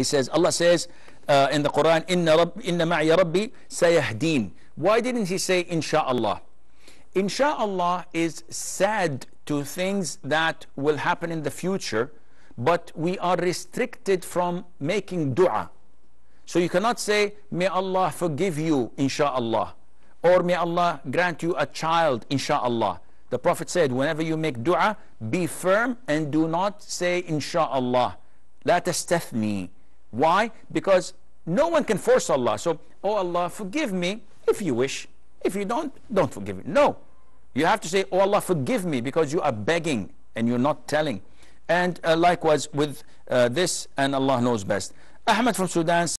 He says, Allah says uh, in the Quran, Inna, Rab, Inna ma'ya Rabbi sayahdeen. Why didn't he say inshaAllah? Insha'Allah is sad to things that will happen in the future, but we are restricted from making dua. So you cannot say, May Allah forgive you, Insha'Allah, or May Allah grant you a child, Insha'Allah. The Prophet said, Whenever you make dua, be firm and do not say, Insha'Allah. La تستثني why? Because no one can force Allah. So, oh Allah, forgive me if you wish. If you don't, don't forgive me. No. You have to say, oh Allah, forgive me because you are begging and you're not telling. And uh, likewise with uh, this, and Allah knows best. Ahmed from Sudan